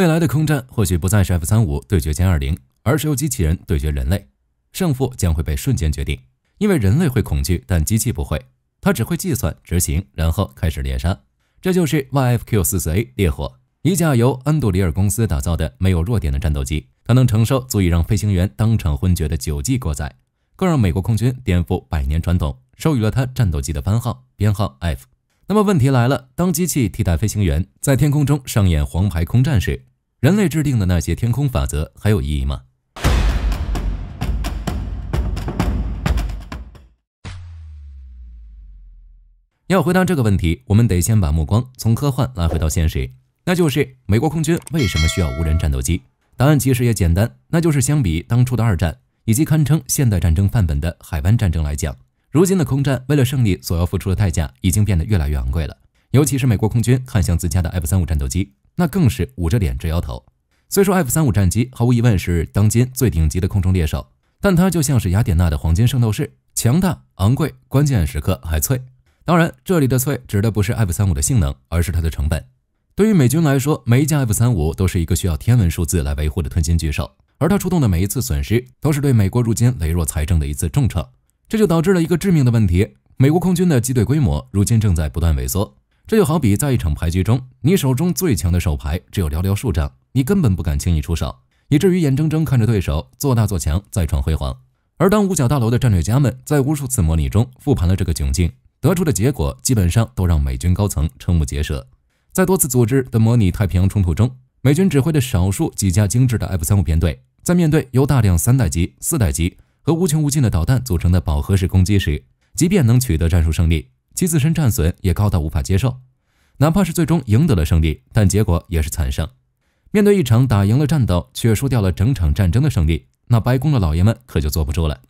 未来的空战或许不再是 F 三五对决歼二零，而是由机器人对决人类，胜负将会被瞬间决定，因为人类会恐惧，但机器不会，它只会计算、执行，然后开始猎杀。这就是 YFQ 四四 A 烈火，一架由安杜里尔公司打造的没有弱点的战斗机，它能承受足以让飞行员当场昏厥的九 G 过载，更让美国空军颠覆百年传统，授予了它战斗机的番号编号 F。那么问题来了，当机器替代飞行员在天空中上演黄牌空战时，人类制定的那些天空法则还有意义吗？要回答这个问题，我们得先把目光从科幻拉回到现实，那就是美国空军为什么需要无人战斗机？答案其实也简单，那就是相比当初的二战以及堪称现代战争范本的海湾战争来讲，如今的空战为了胜利所要付出的代价已经变得越来越昂贵了。尤其是美国空军看向自家的 F 三五战斗机。那更是捂着脸直摇头。虽说 F 三五战机毫无疑问是当今最顶级的空中猎手，但它就像是雅典娜的黄金圣斗士，强大、昂贵，关键时刻还脆。当然，这里的“脆”指的不是 F 三五的性能，而是它的成本。对于美军来说，每一架 F 三五都是一个需要天文数字来维护的吞金巨兽，而它出动的每一次损失，都是对美国如今羸弱财政的一次重创。这就导致了一个致命的问题：美国空军的机队规模如今正在不断萎缩。这就好比在一场牌局中，你手中最强的手牌只有寥寥数张，你根本不敢轻易出手，以至于眼睁睁看着对手做大做强，再创辉煌。而当五角大楼的战略家们在无数次模拟中复盘了这个窘境，得出的结果基本上都让美军高层瞠目结舌。在多次组织的模拟太平洋冲突中，美军指挥的少数几架精致的 F 三五编队，在面对由大量三代机、四代机和无穷无尽的导弹组成的饱和式攻击时，即便能取得战术胜利。其自身战损也高到无法接受，哪怕是最终赢得了胜利，但结果也是惨胜。面对一场打赢了战斗却输掉了整场战争的胜利，那白宫的老爷们可就坐不住了。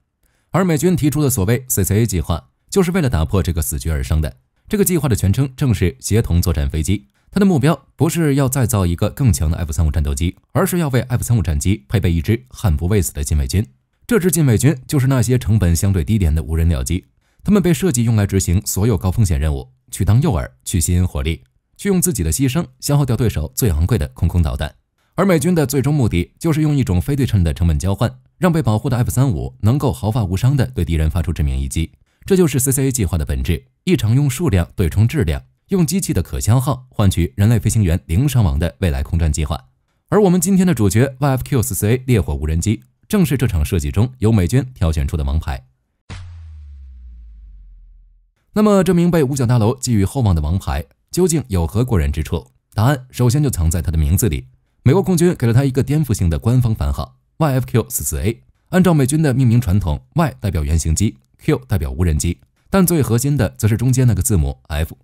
而美军提出的所谓 CCA 计划，就是为了打破这个死局而生的。这个计划的全称正是协同作战飞机，它的目标不是要再造一个更强的 F 三五战斗机，而是要为 F 三五战机配备一支悍不畏死的禁卫军。这支禁卫军就是那些成本相对低廉的无人僚机。他们被设计用来执行所有高风险任务，去当诱饵，去吸引火力，去用自己的牺牲消耗掉对手最昂贵的空空导弹。而美军的最终目的就是用一种非对称的成本交换，让被保护的 F-35 能够毫发无伤地对敌人发出致命一击。这就是 CCA 计划的本质：一场用数量对冲质量，用机器的可消耗换取人类飞行员零伤亡的未来空战计划。而我们今天的主角 y f q 4 C 烈火无人机，正是这场设计中由美军挑选出的王牌。那么，这名被五角大楼寄予厚望的王牌究竟有何过人之处？答案首先就藏在他的名字里。美国空军给了他一个颠覆性的官方番号：YFQ44A。按照美军的命名传统，Y 代表原型机，Q 代表无人机，但最核心的则是中间那个字母 F。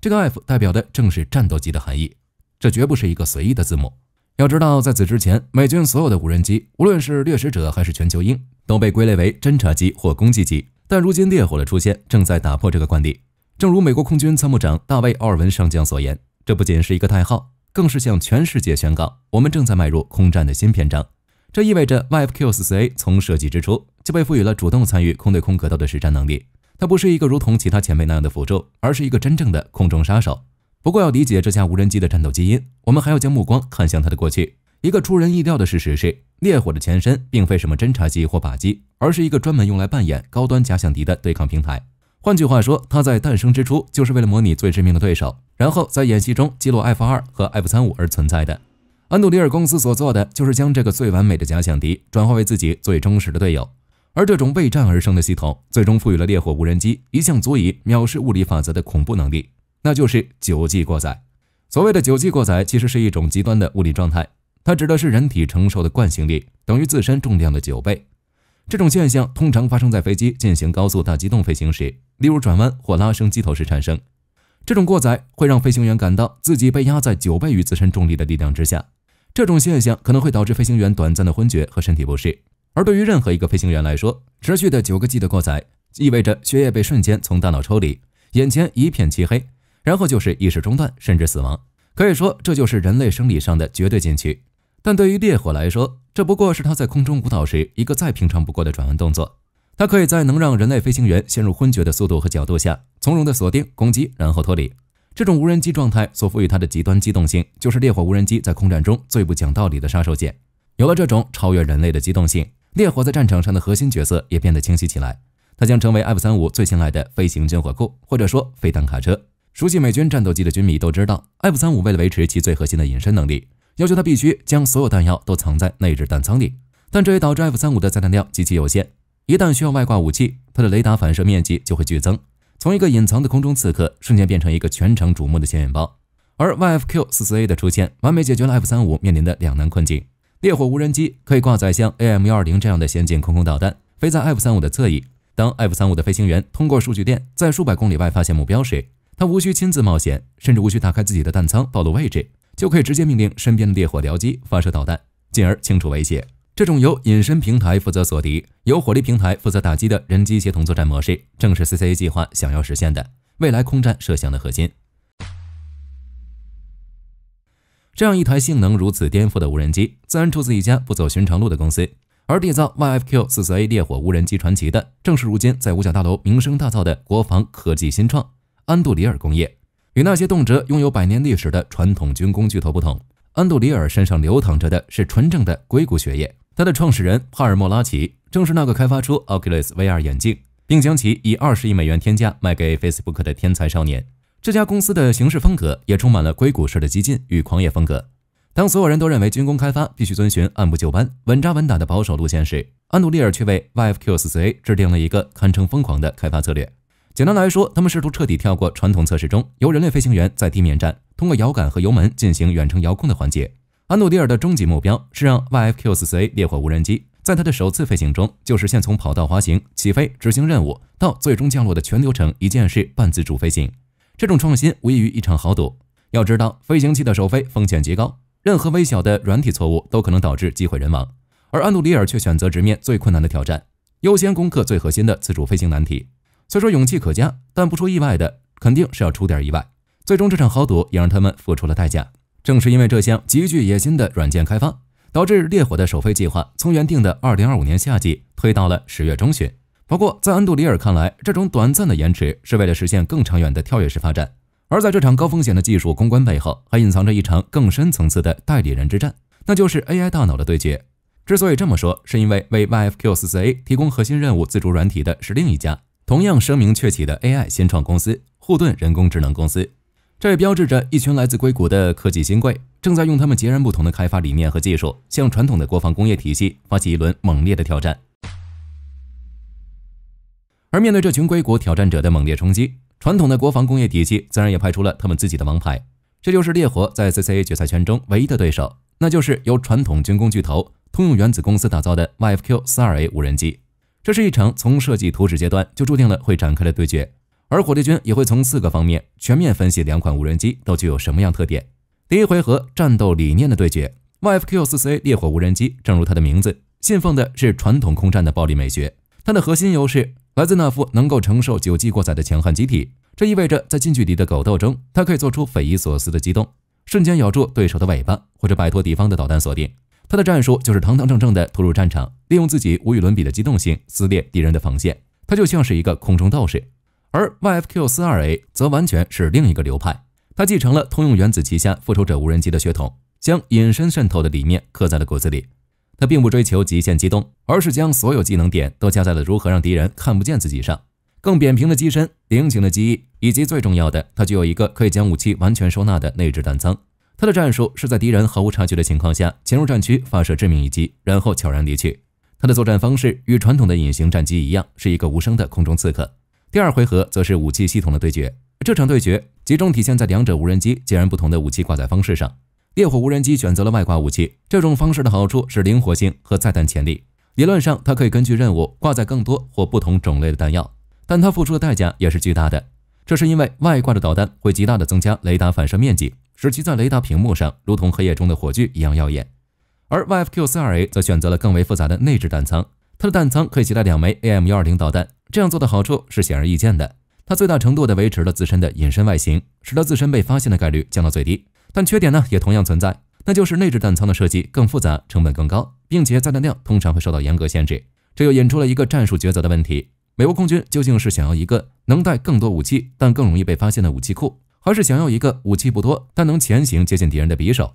这个 F 代表的正是战斗机的含义，这绝不是一个随意的字母。要知道，在此之前，美军所有的无人机，无论是掠食者还是全球鹰，都被归类为侦察机或攻击机。但如今烈火的出现正在打破这个惯例。正如美国空军参谋长大卫·奥尔文上将所言，这不仅是一个代号，更是向全世界宣告，我们正在迈入空战的新篇章。这意味着 YF-44A 从设计之初就被赋予了主动参与空对空格斗的实战能力。它不是一个如同其他前辈那样的辅助，而是一个真正的空中杀手。不过，要理解这架无人机的战斗基因，我们还要将目光看向它的过去。一个出人意料的事实是，烈火的前身并非什么侦察机或靶机，而是一个专门用来扮演高端假想敌的对抗平台。换句话说，它在诞生之初就是为了模拟最致命的对手，然后在演习中击落 F 二和 F 三五而存在的。安杜里尔公司所做的就是将这个最完美的假想敌转化为自己最忠实的队友。而这种为战而生的系统，最终赋予了烈火无人机一项足以藐视物理法则的恐怖能力，那就是九 G 过载。所谓的九 G 过载，其实是一种极端的物理状态。它指的是人体承受的惯性力等于自身重量的九倍。这种现象通常发生在飞机进行高速大机动飞行时，例如转弯或拉升机头时产生。这种过载会让飞行员感到自己被压在九倍于自身重力的力量之下。这种现象可能会导致飞行员短暂的昏厥和身体不适。而对于任何一个飞行员来说，持续的九个 G 的过载意味着血液被瞬间从大脑抽离，眼前一片漆黑，然后就是意识中断甚至死亡。可以说，这就是人类生理上的绝对禁区。但对于烈火来说，这不过是他在空中舞蹈时一个再平常不过的转弯动作。它可以在能让人类飞行员陷入昏厥的速度和角度下，从容地锁定、攻击，然后脱离。这种无人机状态所赋予它的极端机动性，就是烈火无人机在空战中最不讲道理的杀手锏。有了这种超越人类的机动性，烈火在战场上的核心角色也变得清晰起来。它将成为 F 三五最信赖的飞行军火库，或者说飞弹卡车。熟悉美军战斗机的军迷都知道，F 三五为了维持其最核心的隐身能力。要求他必须将所有弹药都藏在内置弹仓里，但这也导致 F-35 的载弹量极其有限。一旦需要外挂武器，它的雷达反射面积就会剧增，从一个隐藏的空中刺客瞬间变成一个全程瞩目的显眼包。而 YFQ-44A 的出现，完美解决了 F-35 面临的两难困境：烈火无人机可以挂载像 AM-120 这样的先进空空导弹，飞在 F-35 的侧翼。当 F-35 的飞行员通过数据链在数百公里外发现目标时，他无需亲自冒险，甚至无需打开自己的弹仓暴露位置。就可以直接命令身边的烈火僚机发射导弹，进而清除威胁。这种由隐身平台负责锁敌、由火力平台负责打击的人机协同作战模式，正是 CCA 计划想要实现的未来空战设想的核心。这样一台性能如此颠覆的无人机，自然出自一家不走寻常路的公司。而缔造 YFQ44A 烈火无人机传奇的，正是如今在五角大楼名声大噪的国防科技新创安杜里尔工业。与那些动辄拥有百年历史的传统军工巨头不同，安杜里尔身上流淌着的是纯正的硅谷血液。他的创始人帕尔莫拉奇正是那个开发出 Oculus VR 眼镜，并将其以二十亿美元天价卖给 Facebook 的天才少年。这家公司的行事风格也充满了硅谷式的激进与狂野风格。当所有人都认为军工开发必须遵循按部就班、稳扎稳打的保守路线时，安杜里尔却为 FQSA 制定了一个堪称疯狂的开发策略。简单来说，他们试图彻底跳过传统测试中由人类飞行员在地面站通过摇杆和油门进行远程遥控的环节。安努里尔的终极目标是让 y f q 4 c 烈火无人机在它的首次飞行中，就是从跑道滑行起飞、执行任务到最终降落的全流程一键式半自主飞行。这种创新无异于一场豪赌。要知道，飞行器的首飞风险极高，任何微小的软体错误都可能导致机毁人亡。而安努里尔却选择直面最困难的挑战，优先攻克最核心的自主飞行难题。虽说勇气可嘉，但不出意外的，肯定是要出点意外。最终，这场豪赌也让他们付出了代价。正是因为这项极具野心的软件开发，导致烈火的首飞计划从原定的二零二五年夏季推到了十月中旬。不过，在安杜里尔看来，这种短暂的延迟是为了实现更长远的跳跃式发展。而在这场高风险的技术攻关背后，还隐藏着一场更深层次的代理人之战，那就是 AI 大脑的对决。之所以这么说，是因为为 YFQ 四四 A 提供核心任务自主软体的是另一家。同样声名鹊起的 AI 新创公司——护盾人工智能公司，这也标志着一群来自硅谷的科技新贵，正在用他们截然不同的开发理念和技术，向传统的国防工业体系发起一轮猛烈的挑战。而面对这群硅谷挑战者的猛烈冲击，传统的国防工业体系自然也派出了他们自己的王牌，这就是烈火在 CCA 决赛圈中唯一的对手，那就是由传统军工巨头通用原子公司打造的 YFQ-42A 无人机。这是一场从设计图纸阶段就注定了会展开的对决，而火力军也会从四个方面全面分析两款无人机都具有什么样特点。第一回合，战斗理念的对决。YFQ4C 烈火无人机，正如它的名字，信奉的是传统空战的暴力美学。它的核心优势来自那副能够承受九级过载的强悍机体，这意味着在近距离的狗斗中，它可以做出匪夷所思的机动，瞬间咬住对手的尾巴，或者摆脱敌方的导弹锁定。他的战术就是堂堂正正的突入战场，利用自己无与伦比的机动性撕裂敌人的防线。他就像是一个空中道士，而 YFQ42A 则完全是另一个流派。他继承了通用原子旗下复仇者无人机的血统，将隐身渗透的理念刻在了骨子里。他并不追求极限机动，而是将所有技能点都加在了如何让敌人看不见自己上。更扁平的机身、菱形的机翼，以及最重要的，它具有一个可以将武器完全收纳的内置弹仓。他的战术是在敌人毫无察觉的情况下潜入战区，发射致命一击，然后悄然离去。他的作战方式与传统的隐形战机一样，是一个无声的空中刺客。第二回合则是武器系统的对决。这场对决集中体现在两者无人机截然不同的武器挂载方式上。烈火无人机选择了外挂武器，这种方式的好处是灵活性和载弹潜力。理论上，它可以根据任务挂载更多或不同种类的弹药。但它付出的代价也是巨大的，这是因为外挂的导弹会极大的增加雷达反射面积。使其在雷达屏幕上如同黑夜中的火炬一样耀眼，而 YFQ42A 则选择了更为复杂的内置弹仓，它的弹仓可以携带两枚 AM120 导弹，这样做的好处是显而易见的，它最大程度地维持了自身的隐身外形，使得自身被发现的概率降到最低。但缺点呢，也同样存在，那就是内置弹仓的设计更复杂，成本更高，并且载弹量通常会受到严格限制。这又引出了一个战术抉择的问题：美国空军究竟是想要一个能带更多武器但更容易被发现的武器库？还是想要一个武器不多但能前行接近敌人的匕首。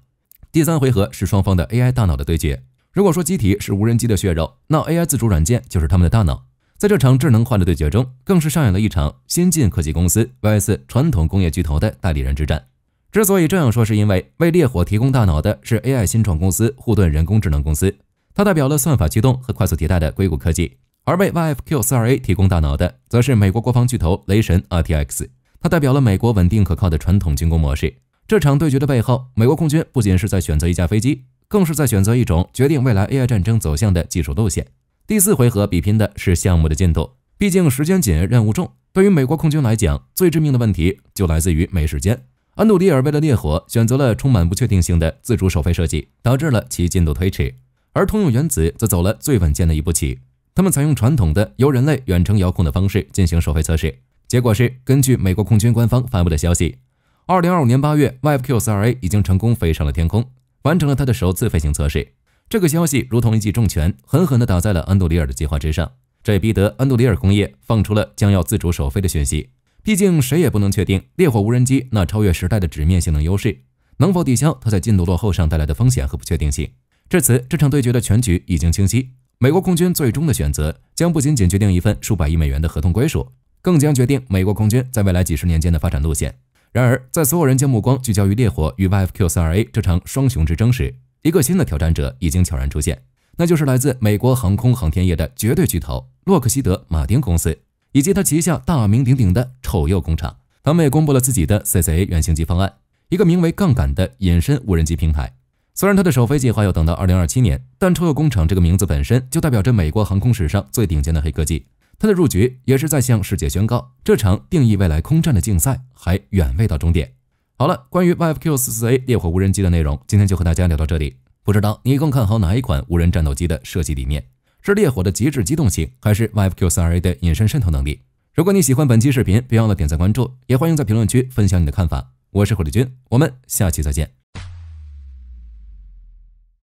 第三回合是双方的 AI 大脑的对决。如果说机体是无人机的血肉，那 AI 自主软件就是他们的大脑。在这场智能化的对决中，更是上演了一场先进科技公司 Y s 传统工业巨头的代理人之战。之所以这样说，是因为为烈火提供大脑的是 AI 新创公司护盾人工智能公司，它代表了算法驱动和快速迭代的硅谷科技；而为 YFQ 四二 A 提供大脑的，则是美国国防巨头雷神 RTX。它代表了美国稳定可靠的传统进攻模式。这场对决的背后，美国空军不仅是在选择一架飞机，更是在选择一种决定未来 AI 战争走向的技术路线。第四回合比拼的是项目的进度，毕竟时间紧，任务重。对于美国空军来讲，最致命的问题就来自于没时间。安杜里尔为了烈火选择了充满不确定性的自主首飞设计，导致了其进度推迟。而通用原子则走了最稳健的一步棋，他们采用传统的由人类远程遥控的方式进行首飞测试。结果是，根据美国空军官方发布的消息，二零二五年八月，YQ 四二 A 已经成功飞上了天空，完成了它的首次飞行测试。这个消息如同一记重拳，狠狠地打在了安杜里尔的计划之上。这也逼得安杜里尔工业放出了将要自主首飞的讯息。毕竟，谁也不能确定烈火无人机那超越时代的纸面性能优势，能否抵消它在进度落后上带来的风险和不确定性。至此，这场对决的全局已经清晰。美国空军最终的选择，将不仅仅决定一份数百亿美元的合同归属。更将决定美国空军在未来几十年间的发展路线。然而，在所有人将目光聚焦于烈火与 YFQ-42A 这场双雄之争时，一个新的挑战者已经悄然出现，那就是来自美国航空航天业的绝对巨头洛克希德·马丁公司以及他旗下大名鼎鼎的“丑鼬”工厂。他们也公布了自己的 CCA 原型机方案，一个名为“杠杆”的隐身无人机平台。虽然它的首飞计划要等到2027年，但“丑鼬工厂”这个名字本身就代表着美国航空史上最顶尖的黑科技。它的入局也是在向世界宣告，这场定义未来空战的竞赛还远未到终点。好了，关于 YFQ44A 烈火无人机的内容，今天就和大家聊到这里。不知道你更看好哪一款无人战斗机的设计理念？是烈火的极致机动性，还是 y f q 4二 a 的隐身渗透能力？如果你喜欢本期视频，别忘了点赞关注，也欢迎在评论区分享你的看法。我是火力军，我们下期再见。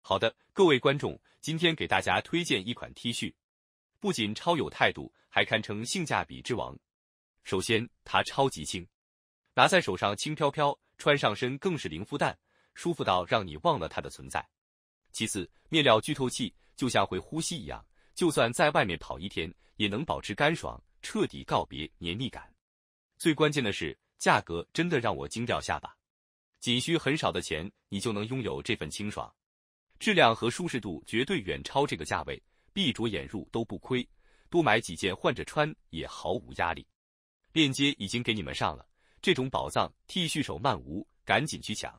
好的，各位观众，今天给大家推荐一款 T 恤。不仅超有态度，还堪称性价比之王。首先，它超级轻，拿在手上轻飘飘，穿上身更是零负担，舒服到让你忘了它的存在。其次，面料巨透气，就像会呼吸一样，就算在外面跑一天，也能保持干爽，彻底告别黏腻感。最关键的是，价格真的让我惊掉下巴，仅需很少的钱，你就能拥有这份清爽，质量和舒适度绝对远超这个价位。闭着眼入都不亏，多买几件换着穿也毫无压力。链接已经给你们上了，这种宝藏 T 恤手慢无，赶紧去抢！